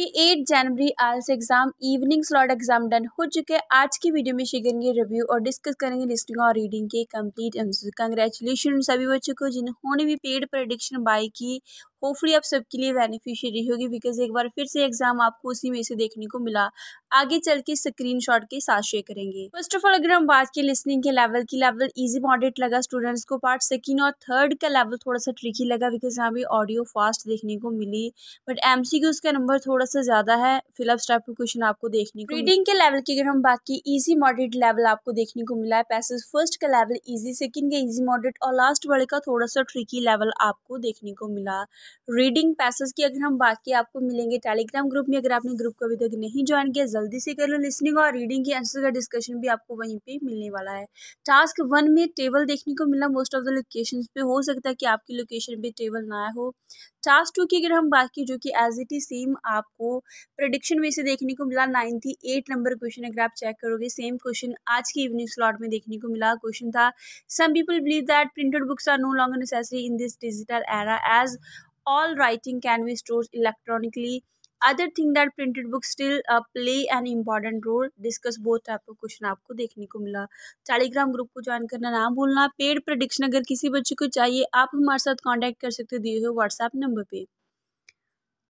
28 जनवरी से exam evening slot exam done हो चुके हैं आज की वीडियो में शेयर करेंगे रिव्यू और डिस्कस करेंगे लिस्टिंग और रीडिंग के कंप्लीट आंसर कंग्रेचुलेशन सभी बच्चों को जिन्होंने भी पेड प्रडिक्शन बाई की होपफुली आप सबके लिए बेनिफिशियरी होगी बिकॉज एक बार फिर से एग्जाम आपको उसी में से देखने को मिला आगे चल के स्क्रीन शॉट के साथ शेयर करेंगे फर्स्ट ऑफ ऑल अगर हम बात के लिसनिंग के लेवल की लेवल इजी मॉडरेट लगा स्टूडेंट्स को पार्ट सेकेंड और थर्ड का लेवल थोड़ा सा ट्रिकी लगा बिकॉज यहाँ भी ऑडियो फास्ट देखने को मिली बट एम सी का नंबर थोड़ा सा ज्यादा है फिलअप स्टाइप का क्वेश्चन आपको देखने को रीडिंग के लेवल की अगर हम बात की ईजी मॉडरेट लेवल आपको देखने को मिला है पैसेज फर्स्ट का लेवल ईजी सेकेंड का ईजी मॉडरेट और लास्ट वर्ड का थोड़ा सा ट्रिकी लेवल आपको देखने को मिला रीडिंग पैसेज की अगर हम बाकी आपको मिलेंगे टेलीग्राम ग्रुप में अगर आपने ग्रुप को अभी तक नहीं ज्वाइन किया जल्दी से कर लो लिसनिंग और रीडिंग की आंसर का डिस्कशन भी आपको वहीं पर मिलने वाला है टास्क वन में टेबल देखने को मिला मोस्ट ऑफ द लोकेशन पे हो सकता है कि आपकी लोकेशन पर टेबल ना हो टास्क टू की अगर हम बात की जो कि एज इट इज सेम आपको प्रडिक्शन में से देखने को मिला नाइन्टी एट नंबर क्वेश्चन अगर आप चेक करोगे सेम क्वेश्चन आज की इवनिंग स्लॉट में देखने को मिला क्वेश्चन था some people believe that printed books are no longer necessary in this digital era as all writing can be store electronically other thing that printed book still play an important role discuss बहुत type का question आपको देखने को मिला Telegram group को join करना ना भूलना पेड प्रडिक्शन अगर किसी बच्चे को चाहिए आप हमारे साथ कॉन्टैक्ट कर सकते हो दिए हुए व्हाट्सएप नंबर पर